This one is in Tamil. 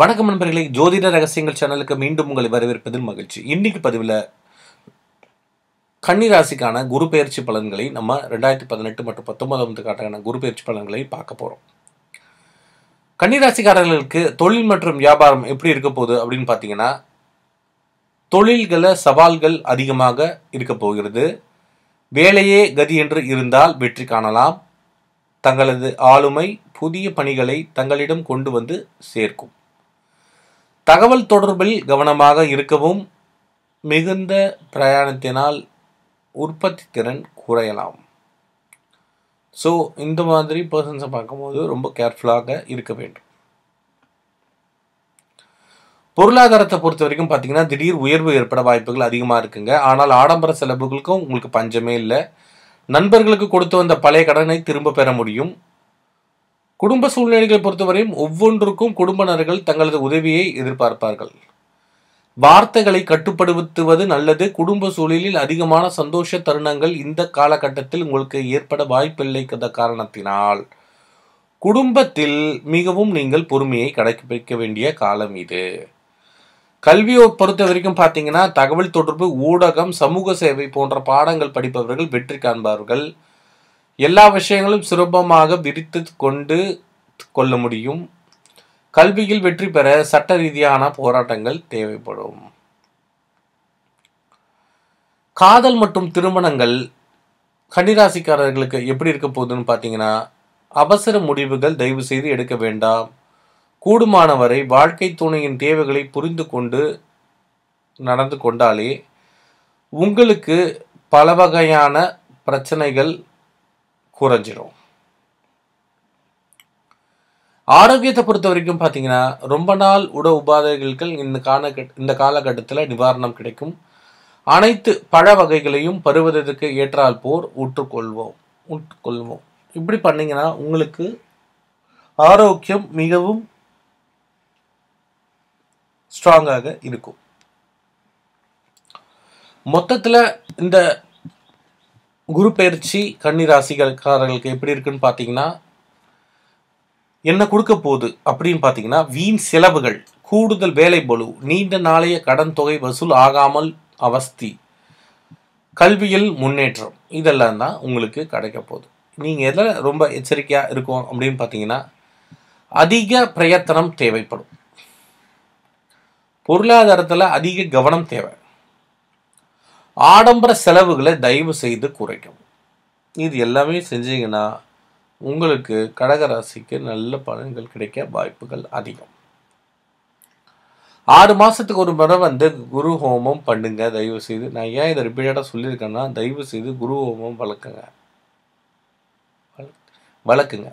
வணக்கம் நண்பர்களே ஜோதிட ரகசியங்கள் சேனலுக்கு மீண்டும் உங்களை வரவேற்பதில் மகிழ்ச்சி இன்னைக்கு பதிவில் கன்னிராசிக்கான குரு பயிற்சி பலன்களை நம்ம ரெண்டாயிரத்தி பதினெட்டு மற்றும் பத்தொன்பதாம் காட்டான குரு பயிற்சி பலன்களை பார்க்க போகிறோம் கன்னிராசிக்காரர்களுக்கு தொழில் மற்றும் வியாபாரம் எப்படி இருக்க போகுது அப்படின்னு பார்த்தீங்கன்னா தொழில்கள சவால்கள் அதிகமாக இருக்க போகிறது வேலையே கதி என்று இருந்தால் வெற்றி காணலாம் தங்களது ஆளுமை புதிய பணிகளை தங்களிடம் கொண்டு வந்து சேர்க்கும் தகவல் தொடர்பில் கவனமாக இருக்கவும் மிகுந்த பிரயாணத்தினால் உற்பத்தி திறன் குறையலாம் ஸோ இந்த மாதிரி பர்சன்ஸை பார்க்கும்போது ரொம்ப கேர்ஃபுல்லாக இருக்க வேண்டும் பொருளாதாரத்தை பொறுத்த வரைக்கும் பார்த்தீங்கன்னா திடீர் உயர்வு ஏற்பட வாய்ப்புகள் அதிகமாக இருக்குங்க ஆனால் ஆடம்பர செலவுகளுக்கும் உங்களுக்கு பஞ்சமே இல்லை நண்பர்களுக்கு கொடுத்து வந்த பழைய கடனை திரும்ப பெற முடியும் குடும்ப சூழ்நிலைகளை பொறுத்தவரையும் ஒவ்வொன்றுக்கும் குடும்பனர்கள் தங்களது உதவியை எதிர்பார்ப்பார்கள் வார்த்தைகளை கட்டுப்படுத்துவது நல்லது குடும்ப சூழலில் அதிகமான சந்தோஷ தருணங்கள் இந்த காலகட்டத்தில் உங்களுக்கு ஏற்பட வாய்ப்பில்லை காரணத்தினால் குடும்பத்தில் மிகவும் நீங்கள் பொறுமையை கடைபிடிக்க வேண்டிய காலம் இது கல்வியை பொறுத்த வரைக்கும் பார்த்தீங்கன்னா தகவல் தொடர்பு ஊடகம் சமூக சேவை போன்ற பாடங்கள் படிப்பவர்கள் வெற்றி காண்பார்கள் எல்லா விஷயங்களும் சுலபமாக விரித்து கொண்டு கொள்ள முடியும் கல்வியில் வெற்றி பெற சட்ட ரீதியான போராட்டங்கள் தேவைப்படும் காதல் மற்றும் திருமணங்கள் கன்னிராசிக்காரர்களுக்கு எப்படி இருக்க போகுதுன்னு பார்த்தீங்கன்னா அவசர முடிவுகள் தயவு செய்து எடுக்க வேண்டாம் கூடுமானவரை வாழ்க்கை துணையின் தேவைகளை புரிந்து கொண்டு நடந்து கொண்டாலே உங்களுக்கு பல வகையான பிரச்சனைகள் குறைஞ்சிரும் ஆரோக்கியத்தை பொறுத்த வரைக்கும் பார்த்தீங்கன்னா ரொம்ப நாள் உட உபாதைகளுக்கு இந்த கால இந்த காலகட்டத்தில் நிவாரணம் கிடைக்கும் அனைத்து பழ வகைகளையும் பருவதற்கு ஏற்றால் போர் உற்றுக்கொள்வோம் உற்றுக்கொள்வோம் இப்படி பண்ணிங்கன்னா உங்களுக்கு ஆரோக்கியம் மிகவும் ஸ்ட்ராங்காக இருக்கும் மொத்தத்தில் இந்த குரு பயிற்சி கன்னி எப்படி இருக்குன்னு பார்த்தீங்கன்னா என்ன கொடுக்க போகுது அப்படின்னு பார்த்தீங்கன்னா வீண் செலவுகள் கூடுதல் வேலை பலு நீண்ட நாளைய கடன் தொகை வசூல் ஆகாமல் அவஸ்தி கல்வியில் முன்னேற்றம் இதெல்லாம் தான் உங்களுக்கு கிடைக்க போகுது நீங்கள் எதில் ரொம்ப எச்சரிக்கையாக இருக்கும் அப்படின்னு பார்த்தீங்கன்னா அதிக பிரயத்தனம் தேவைப்படும் பொருளாதாரத்தில் அதிக கவனம் தேவை ஆடம்பர செலவுகளை தயவு செய்து குறைக்கும் இது எல்லாமே செஞ்சீங்கன்னா உங்களுக்கு கடகராசிக்கு நல்ல பலன்கள் கிடைக்க வாய்ப்புகள் அதிகம் ஆறு மாதத்துக்கு ஒரு முறை வந்து குரு ஹோமம் பண்ணுங்க தயவு செய்து நான் ஏன் இதை ரிப்பீட்டடாக சொல்லியிருக்கேன்னா தயவு செய்து குரு ஹோமம் வளர்க்குங்க வளர்க்குங்க